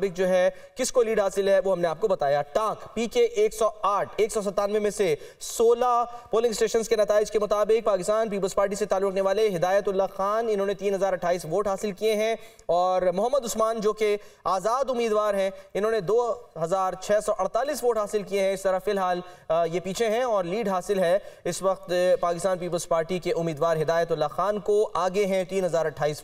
जो है किसको लीड हासिल है वो हमने आपको बताया टाक पीके 108 197 में से 16 पोलिंग स्टेशंस के नतज के मुताबिक पाकिस्तान पीपल्स पार्टी से ताल्लुक रखने वाले हिदायतुल्ला खान इन्होंने 3028 वोट हासिल किए हैं और मोहम्मद उस्मान जो कि आज़ाद उम्मीदवार हैं इन्होंने 2648 वोट हासिल किए हैं इस तरह फिलहाल ये पीछे हैं और लीड हासिल है इस वक्त पाकिस्तान पीपल्स पार्टी के उम्मीदवार हिदायतुल्ला खान को आगे हैं तीन